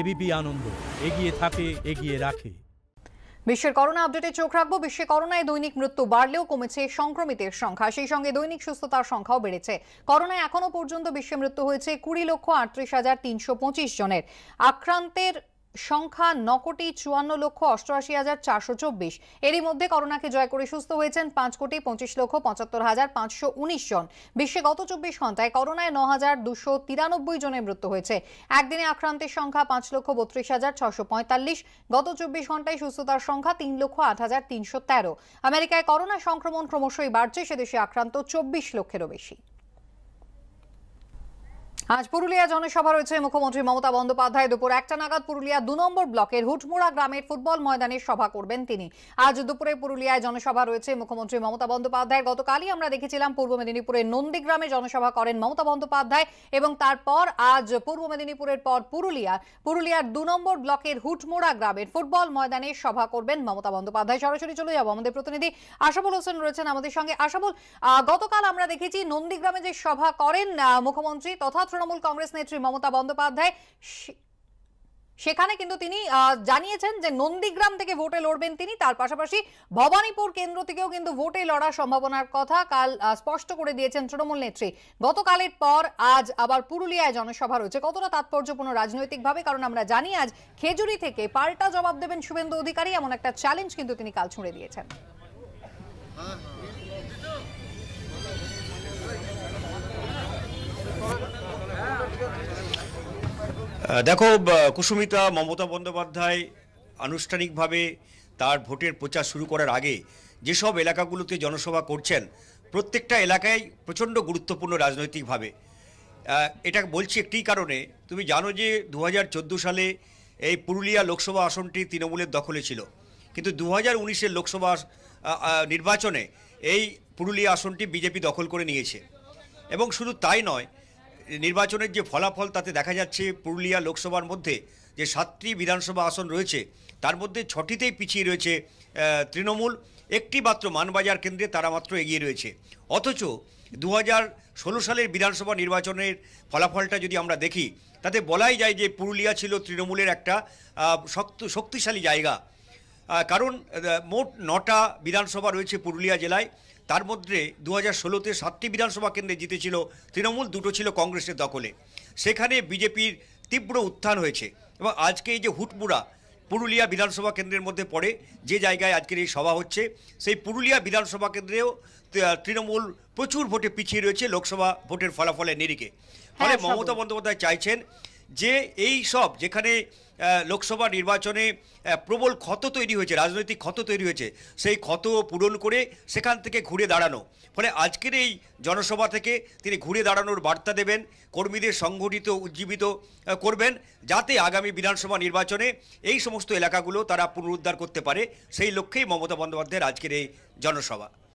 ABP আনন্দ এগিয়ে থাকে এগিয়ে রাখে বিশ্বের করোনা আপডেটে চোখ রাখবো বিশ্বে করোনায় দৈনিক মৃত্যু বাড়লেও কমেছে সংক্রমিতের সংখ্যা সেই সঙ্গে দৈনিক সুস্থতার সংখ্যাও বেড়েছে করোনায় এখনো পর্যন্ত বিশ্বে মৃত্যু হয়েছে কুড়ি লক্ষ আটত্রিশ হাজার তিনশো পঁচিশ জনের আক্রান্তের সংখ্যা ন কোটি চুয়ান্ন লক্ষ অষ্টআশি হাজার চারশো চব্বিশ এরই মধ্যে করোনাকে জয় করে সুস্থ হয়েছেন পাঁচ কোটি পঁচিশ লক্ষ পঁচাত্তর হাজার পাঁচশো উনিশ জন বিশ্বে গত চব্বিশ ঘন্টায় করোনায় ন হাজার দুশো তিরানব্বই জনের মৃত্যু হয়েছে একদিনে আক্রান্তের সংখ্যা পাঁচ লক্ষ বত্রিশ হাজার ছশো পঁয়তাল্লিশ গত চব্বিশ ঘন্টায় সুস্থতার সংখ্যা তিন লক্ষ আট হাজার তিনশো তেরো আমেরিকায় করোনা সংক্রমণ ক্রমশই বাড়ছে সেদেশে আক্রান্ত চব্বিশ লক্ষেরও বেশি আজ পুরুলিয়া জনসভা রয়েছে মুখ্যমন্ত্রী মমতা বন্দ্যোপাধ্যায় দুপুর একটা নাগাদ পুরুলিয়া দু নম্বর ব্লকের হুটমুড়া গ্রামের ফুটবল ময়দানে সভা করবেন তিনি আজ দুপুরে পুরুলিয়ায় জনসভা রয়েছে মুখ্যমন্ত্রী মমতা বন্দ্যোপাধ্যায় গতকালই আমরা দেখেছিলাম পূর্ব মেদিনীপুরের নন্দীগ্রামে জনসভা করেন মমতা বন্দ্যোপাধ্যায় এবং তারপর আজ পূর্ব মেদিনীপুরের পর পুরুলিয়া পুরুলিয়ার দু নম্বর ব্লকের হুটমুড়া গ্রামের ফুটবল ময়দানে সভা করবেন মমতা বন্দ্যোপাধ্যায় সরাসরি চলে যাবো আমাদের প্রতিনিধি আশাবুল হোসেন রয়েছেন আমাদের সঙ্গে আশাবুল গতকাল আমরা দেখেছি নন্দীগ্রামে যে সভা করেন মুখ্যমন্ত্রী তথা তৃণমূল কংগ্রেস নেত্রী মমতা বন্দ্যোপাধ্যায় সেখানে কিন্তু তিনি জানিয়েছেন যে নন্দীগ্রাম থেকে ভোটে লড়বেন তিনি তার পাশাপাশি ভবানীপুর কেন্দ্র থেকেও কিন্তু ভোটে লড়ার সম্ভাবনার কথা কাল স্পষ্ট করে দিয়েছেন তৃণমূল নেত্রী গতকালের পর আজ আবার পুরুলিয়ায় জনসভা রয়েছে কতটা তাৎপর্যপূর্ণ রাজনৈতিকভাবে কারণ আমরা জানি আজ খেজুরি থেকে পাল্টা জবাব দেবেন শুভেন্দু অধিকারী এমন একটা চ্যালেঞ্জ কিন্তু তিনি কাল ছুঁড়ে দিয়েছেন হ্যাঁ, হ্যাঁ। দেখো কুসুমিতা মমতা বন্দ্যোপাধ্যায় আনুষ্ঠানিকভাবে তার ভোটের প্রচার শুরু করার আগে যেসব এলাকাগুলোতে জনসভা করছেন প্রত্যেকটা এলাকায় প্রচণ্ড গুরুত্বপূর্ণ রাজনৈতিকভাবে এটা বলছি একটি কারণে তুমি জানো যে দু সালে এই পুরুলিয়া লোকসভা আসনটি তৃণমূলের দখলে ছিল কিন্তু দু হাজার লোকসভা নির্বাচনে এই পুরুলিয়া আসনটি বিজেপি দখল করে নিয়েছে এবং শুধু তাই নয় নির্বাচনের যে ফলাফল তাতে দেখা যাচ্ছে পুরুলিয়া লোকসভার মধ্যে যে সাতটি বিধানসভা আসন রয়েছে তার মধ্যে ছটিতেই পিছিয়ে রয়েছে তৃণমূল একটি মাত্র মানবাজার কেন্দ্রে তারা মাত্র এগিয়ে রয়েছে অথচ দু ষোলো সালের বিধানসভা নির্বাচনের ফলাফলটা যদি আমরা দেখি তাতে বলাই যায় যে পুরুলিয়া ছিল তৃণমূলের একটা শক্ত শক্তিশালী জায়গা কারণ মোট নটা বিধানসভা রয়েছে পুরুলিয়া জেলায় তার মধ্যে দু হাজার ষোলোতে সাতটি বিধানসভা কেন্দ্রে জিতেছিল তৃণমূল দুটো ছিল কংগ্রেসের দখলে সেখানে বিজেপির তীব্র উত্থান হয়েছে এবং আজকে এই যে হুটমুড়া পুরুলিয়া বিধানসভা কেন্দ্রের মধ্যে পড়ে যে জায়গায় আজকের এই সভা হচ্ছে সেই পুরুলিয়া বিধানসভা কেন্দ্রেও তৃণমূল প্রচুর ভোটে পিছিয়ে রয়েছে লোকসভা ভোটের ফলাফলের নিরিখে ফলে হ্যাঁ, মমতা বন্দ্যোপাধ্যায় চাইছেন যে এই সব যেখানে লোকসভা নির্বাচনে প্রবল ক্ষত তৈরি হয়েছে রাজনৈতিক ক্ষত তৈরি হয়েছে সেই ক্ষত পূরণ করে সেখান থেকে ঘুরে দাঁড়ানো ফলে আজকের এই জনসভা থেকে তিনি ঘুরে দাঁড়ানোর বার্তা দেবেন কর্মীদের সংগঠিত উজ্জীবিত করবেন যাতে আগামী বিধানসভা নির্বাচনে এই সমস্ত এলাকাগুলো তারা পুনরুদ্ধার করতে পারে সেই লক্ষ্যেই মমতা বন্দ্যোপাধ্যায়ের আজকের এই জনসভা